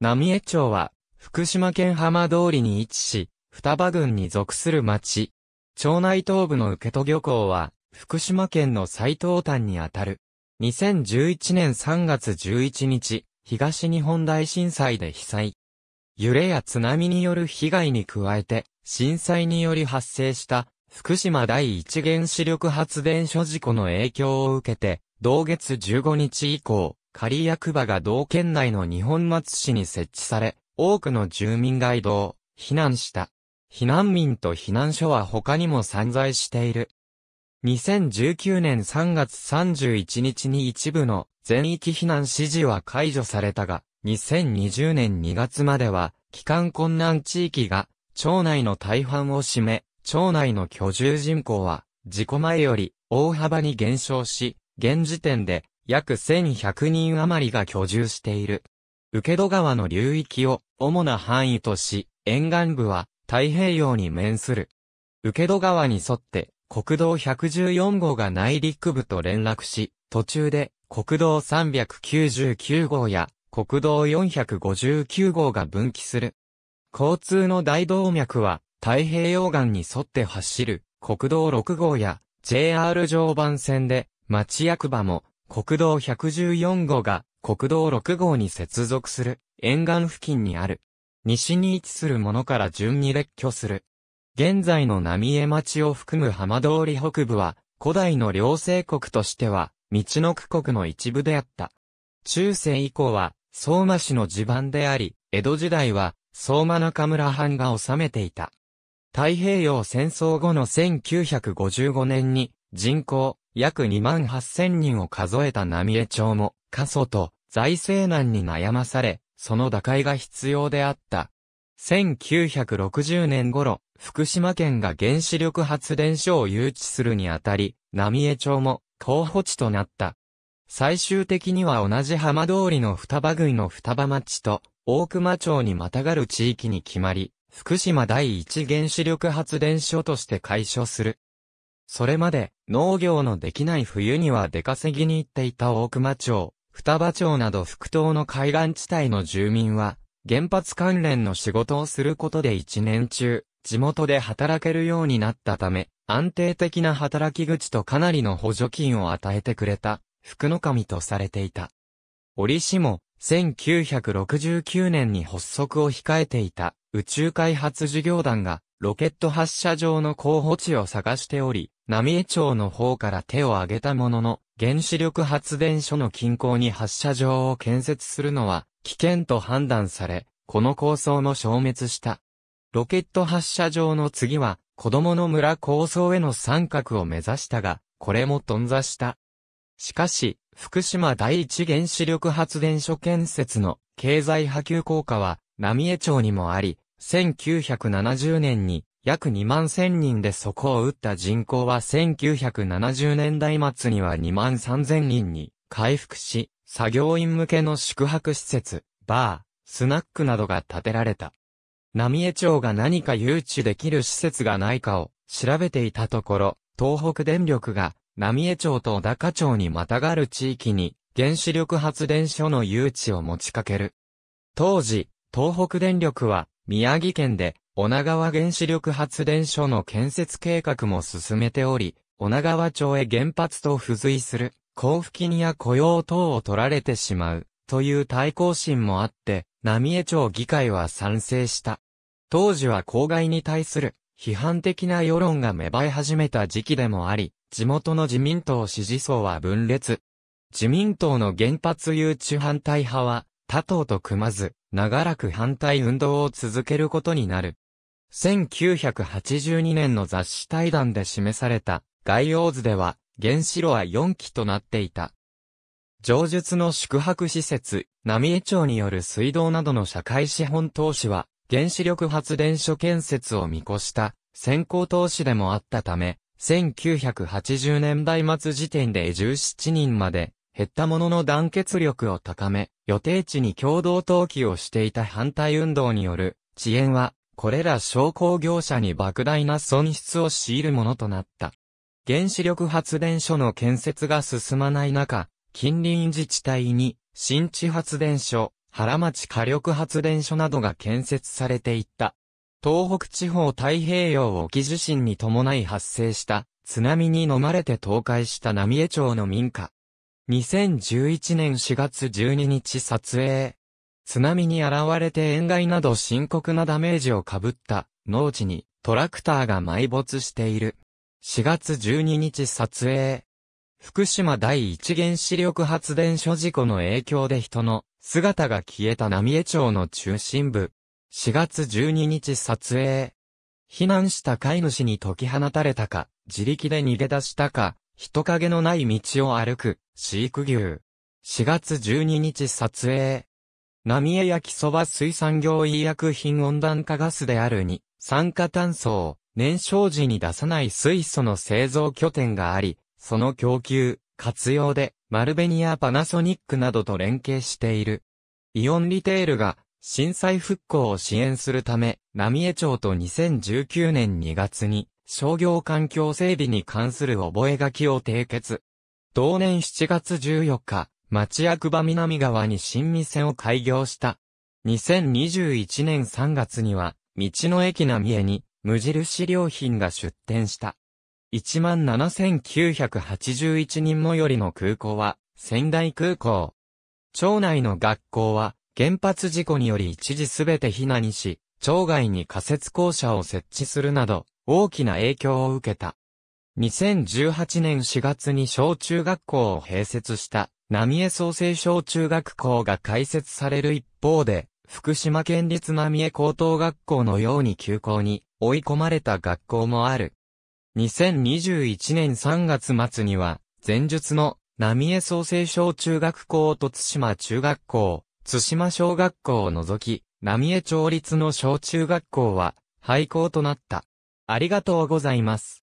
浪江町は、福島県浜通りに位置し、双葉郡に属する町。町内東部の受戸漁港は、福島県の最東端にあたる。2011年3月11日、東日本大震災で被災。揺れや津波による被害に加えて、震災により発生した福島第一原子力発電所事故の影響を受けて、同月15日以降、仮役場が同県内の日本松市に設置され、多くの住民が移動、避難した。避難民と避難所は他にも散在している。2019年3月31日に一部の全域避難指示は解除されたが、2020年2月までは、帰還困難地域が、町内の大半を占め、町内の居住人口は、事故前より大幅に減少し、現時点で約1100人余りが居住している。受戸川の流域を主な範囲とし、沿岸部は太平洋に面する。受戸川に沿って国道114号が内陸部と連絡し、途中で国道399号や国道459号が分岐する。交通の大動脈は太平洋岸に沿って走る国道6号や JR 常磐線で町役場も国道114号が国道6号に接続する沿岸付近にある。西に位置するものから順に列挙する。現在の浪江町を含む浜通り北部は古代の両政国としては道の区国の一部であった。中世以降は相馬市の地盤であり、江戸時代は相馬中村藩が治めていた。太平洋戦争後の1955年に人口約2万8000人を数えた浪江町も、過疎と財政難に悩まされ、その打開が必要であった。1960年頃、福島県が原子力発電所を誘致するにあたり、浪江町も候補地となった。最終的には同じ浜通りの双葉郡の双葉町と大熊町にまたがる地域に決まり、福島第一原子力発電所として解消する。それまで農業のできない冬には出稼ぎに行っていた大熊町、双葉町など福島の海岸地帯の住民は、原発関連の仕事をすることで一年中、地元で働けるようになったため、安定的な働き口とかなりの補助金を与えてくれた、福の神とされていた。折しも、1969年に発足を控えていた宇宙開発事業団がロケット発射場の候補地を探しており、浪江町の方から手を挙げたものの、原子力発電所の近郊に発射場を建設するのは危険と判断され、この構想も消滅した。ロケット発射場の次は、子供の村構想への参画を目指したが、これも頓挫した。しかし、福島第一原子力発電所建設の経済波及効果は、浪江町にもあり、1970年に約2万1000人で底を打った人口は1970年代末には2万3000人に回復し、作業員向けの宿泊施設、バー、スナックなどが建てられた。浪江町が何か誘致できる施設がないかを調べていたところ、東北電力が浪江町と小高町にまたがる地域に原子力発電所の誘致を持ちかける。当時、東北電力は宮城県で女川原子力発電所の建設計画も進めており、女川町へ原発と付随する、交付金や雇用等を取られてしまう、という対抗心もあって、浪江町議会は賛成した。当時は公害に対する批判的な世論が芽生え始めた時期でもあり、地元の自民党支持層は分裂。自民党の原発誘致反対派は、他党と組まず、長らく反対運動を続けることになる。1982年の雑誌対談で示された概要図では、原子炉は4基となっていた。上述の宿泊施設、浪江町による水道などの社会資本投資は、原子力発電所建設を見越した先行投資でもあったため、1980年代末時点で17人まで減ったものの団結力を高め、予定地に共同投機をしていた反対運動による遅延はこれら商工業者に莫大な損失を強いるものとなった。原子力発電所の建設が進まない中、近隣自治体に新地発電所、原町火力発電所などが建設されていった。東北地方太平洋沖地震に伴い発生した津波に飲まれて倒壊した浪江町の民家。2011年4月12日撮影。津波に現れて塩害など深刻なダメージを被った農地にトラクターが埋没している。4月12日撮影。福島第一原子力発電所事故の影響で人の姿が消えた浪江町の中心部。4月12日撮影。避難した飼い主に解き放たれたか、自力で逃げ出したか、人影のない道を歩く、飼育牛。4月12日撮影。浪江焼きそば水産業医薬品温暖化ガスであるに、酸化炭素を燃焼時に出さない水素の製造拠点があり、その供給、活用で、マルベニアパナソニックなどと連携している。イオンリテールが、震災復興を支援するため、浪江町と2019年2月に、商業環境整備に関する覚書を締結。同年7月14日、町役場南側に新店を開業した。2021年3月には、道の駅浪江に、無印良品が出店した。17,981人もよりの空港は、仙台空港。町内の学校は、原発事故により一時すべて避難し、町外に仮設校舎を設置するなど、大きな影響を受けた。2018年4月に小中学校を併設した浪江創生小中学校が開設される一方で、福島県立浪江高等学校のように休校に追い込まれた学校もある。2021年3月末には、前述の浪江創生小中学校と津島中学校、津島小学校を除き、浪江町立の小中学校は廃校となった。ありがとうございます。